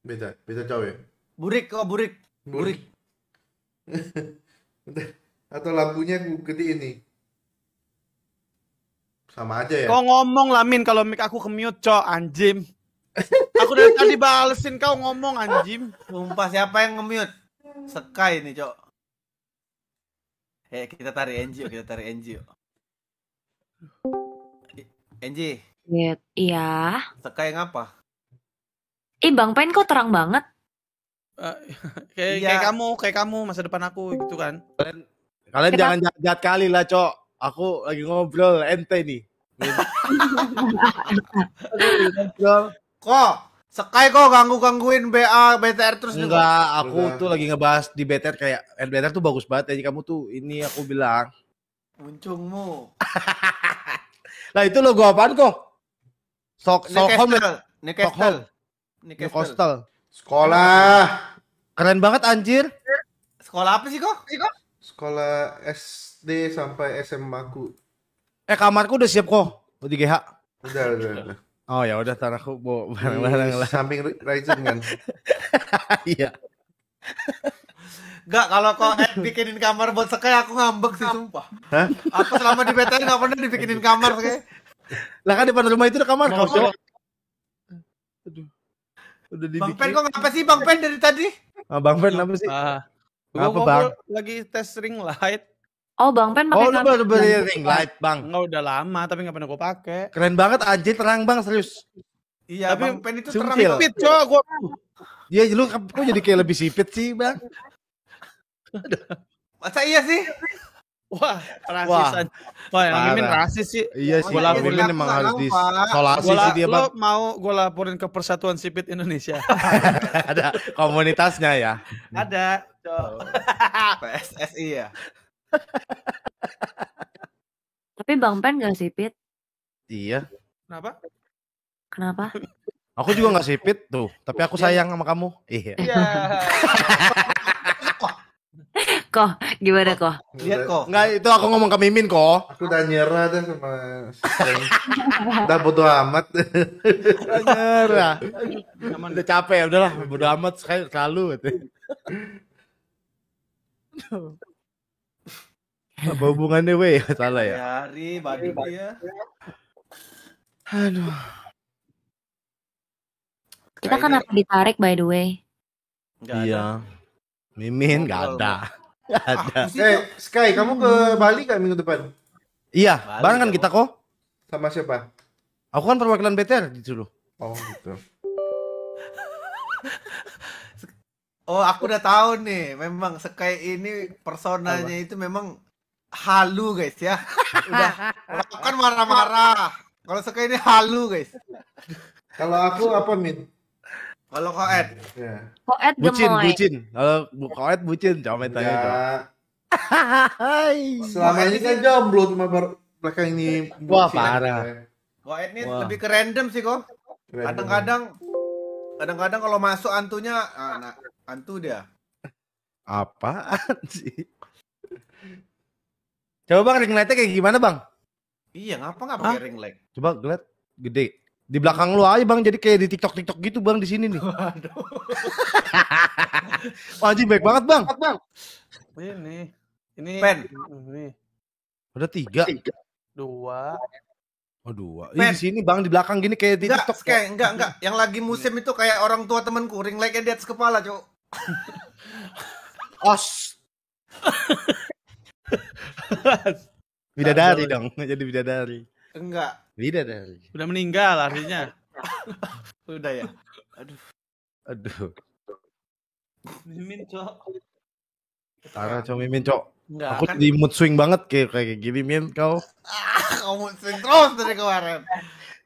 beda beda cowok ya? burik kok oh, burik burik, burik. atau lampunya gede ini sama aja ya kau ngomong lamin kalau mic aku ke cok anjim aku dari tadi balesin kau ngomong anjim sumpah siapa yang nge sekai ini cok Eh kita tarik NGO, kita tarik NGO. NG. Iya. sekai ngapa Ih Bang Pen kok terang banget. Uh, kayak, iya. kayak kamu, kayak kamu masa depan aku gitu kan. Kalian, kalian jangan jahat-jahat kali lah, Cok. Aku lagi ngobrol ente nih. kok Sekai kok ganggu-gangguin BA BTR terus gitu? Enggak, aku Enggak. tuh lagi ngebahas di BTR kayak BTR tuh bagus banget ya kamu tuh ini aku bilang muncungmu. lah itu lo gua apaan kok? Sok ya? Newcastle. Stockholm. Newcastle. Newcastle. Sekolah. Keren banget anjir. Sekolah apa sih kok? Sekolah SD sampai SMA ku. Eh kamarku udah siap kok. Oh, di GH. Udah, udah, udah. Oh ya udah tanahku bawa barang-barang lah. Samping Ryzen kan. Iya. Enggak, kalau kok bikinin kamar buat Sekai aku ngambek sih sumpah. Hah? Aku selama di BTN enggak pernah dibikinin kamar Sekai. Lah kan depan rumah itu ada kamar kau. Aduh udah dibikin. Bang Pen kok ngapa sih Bang Pen dari tadi? Ah, Bang Pen ngapa sih? Ah, ngapa Bang? Lagi tes ring light. Oh Bang Pen pakai Oh lu baru beli ring light Bang. Enggak udah lama tapi nggak pernah gue pakai. Keren banget anjir terang Bang serius. Iya, tapi Bang Pen itu terang sipit, coba Gua. Iya, lu kok jadi kayak lebih sipit sih, Bang? Masa iya sih? Wah, rasisan. Wah, Wah rasis sih. Iya sih, gua Mimin emang harus disolasi sih dia, Bang. mau gue laporin ke Persatuan Sipit Indonesia. Ada komunitasnya ya? Ada, Cok. Oh. PSSI ya? Tapi Bang Pen gak sipit? Iya. Kenapa? Kenapa? Aku juga gak sipit tuh, tapi aku iya, iya. sayang sama kamu. Iya. iya. Kok gimana kok? Lihat kok. Enggak itu aku ngomong ke Mimin kok. Aku udah nyerah deh sama Udah bodo amat. udah nyerah. Cuman udah capek ya udahlah bodo amat sekali selalu Apa hubungannya weh? Salah ya. Hari badi ya. Aduh. Kita kan apa ditarik by the way? Gak iya. Ada. Mimin nggak ada ada. Eh, Sky, kamu ke hmm. Bali gak minggu depan? Iya, Bali bareng kan kita kok. Sama siapa? Aku kan perwakilan BTR di loh. Oh, gitu. oh, aku udah tahu nih. Memang Sky ini personanya Apa? itu memang halu, guys ya. Udah, aku kan marah-marah. Kalau Sky ini halu, guys. Kalau aku apa, Min? Kalau koet. Ya. Koet gemoy. Bucin, bucin. Kalau bu, koet bucin, coba tanya coba. Selama ini kan jomblo cuma mereka ini bucin. Wah, parah. Koet ini lebih ke random sih kok. Kadang-kadang kadang-kadang kalau masuk antunya ah, nah, antu dia. Apaan sih? Coba bang ring lightnya kayak gimana bang? Iya ngapa nggak pakai ring light? Coba lihat gede. Di belakang lu aja bang, jadi kayak di TikTok TikTok gitu bang di sini nih. Waduh. Wajib baik banget bang. Ini, ini. Pen. Ini. Ada tiga. Dua. Oh dua. ini di sini bang di belakang gini kayak di enggak, TikTok. Kayak, enggak enggak. Yang lagi musim itu kayak orang tua temanku ring like di atas kepala cok. Os. bidadari dong. Jadi bidadari. Enggak. tidak Bidadari. sudah meninggal artinya. sudah ya. Aduh. Aduh. Mimin, Cok. Parah, Cok Mimin, Cok. Enggak, aku kan... di mood swing banget kayak kayak gini Min kau. Ah, kau mood swing terus dari kemarin.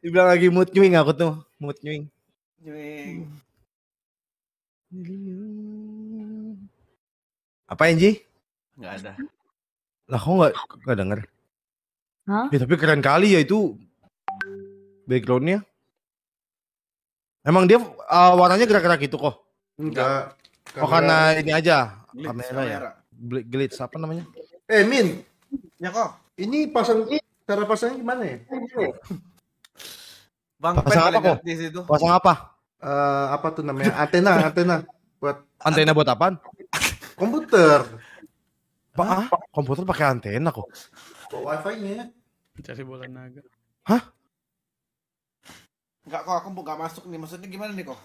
Dibilang lagi mood swing aku tuh, mood swing. Swing. Apa Enji? Enggak ada. Lah kok enggak enggak denger. Hah? Ya tapi keren kali ya itu backgroundnya. Emang dia uh, warnanya gerak-gerak gitu kok? Enggak. Oh karena ini aja glitch, kamera, ya. kamera ya. Glitch apa namanya? Eh Min, ya kok. Ini pasang cara pasangnya gimana ya? Bang pasang apa kok? Pasang apa? Uh, apa tuh namanya? Antena, antena buat antena buat apa? Komputer. Pak, komputer pakai antena kok wifi nya ya? cari bola naga hah Enggak kok aku nggak masuk nih maksudnya gimana nih kok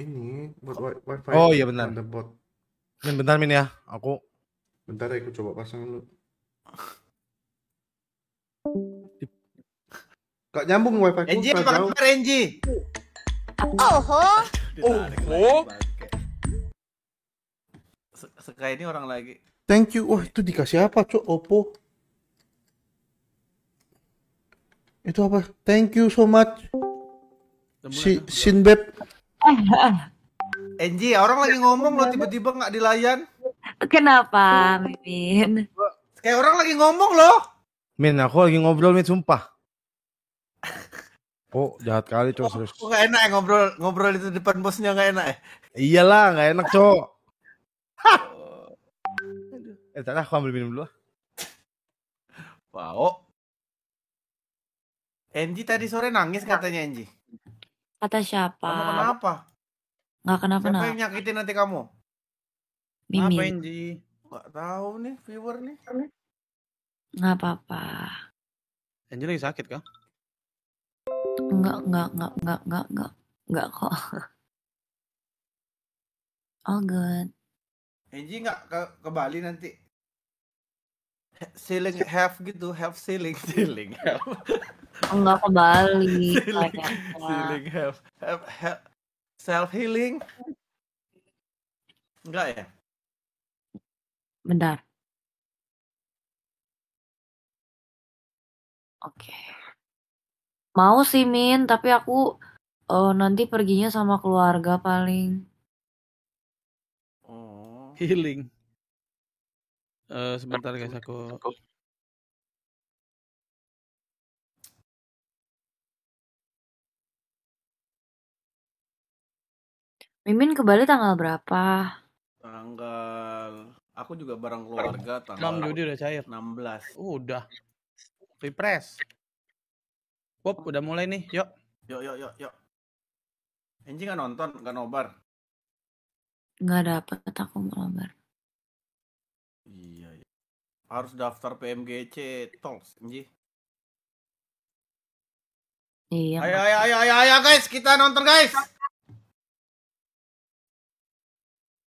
ini buat wifi oh iya benar ada bot min bentar min ya aku bentar aku coba pasang dulu Gak nyambung wifi ku Enji apa kabar Enji? Oh Oho Sekai ini orang lagi Thank you Wah itu dikasih apa cok Oppo Itu apa? Thank you so much. Si kan? Sinbeb. Enji, orang lagi ngomong lo tiba-tiba nggak dilayan. Kenapa, Mimin? Kayak orang lagi ngomong lo Min, aku lagi ngobrol Min, sumpah. Oh, jahat kali cowok serius. Oh, gak enak ya ngobrol ngobrol itu depan bosnya gak enak ya? Iyalah, gak enak cowok. eh, Entar aku ambil minum dulu. Wow. Enji tadi sore nangis katanya Enji. Kata siapa? Kamu kenapa? Nggak kenapa-napa. Siapa yang nyakitin nanti kamu? Mimin. Apa Enji? Gak tahu nih viewer nih. Nggak apa-apa. Enji lagi sakit kah? Enggak, enggak, enggak, enggak, enggak, enggak, enggak kok. All good. Enji enggak ke, ke Bali nanti? Ceiling have gitu, have ceiling, ceiling have. Enggak ke Bali. healing, healing help, self healing. Enggak ya? Bentar. Oke. Okay. Mau sih Min, tapi aku uh, nanti perginya sama keluarga paling. Oh. Healing. Uh, sebentar guys aku Mimin ke Bali tanggal berapa? Tanggal aku juga bareng keluarga tanggal 6 Juli udah cair. 16. Uh, udah. Refresh. Pop udah mulai nih, yuk. Yuk, yuk, yuk, yuk. Enji nggak nonton, nggak nobar. Nggak dapet aku nobar. Iya, iya. Harus daftar PMGC Talks, Enji. Iya. Ayo, ayo, ayo, ayo, guys, kita nonton, guys.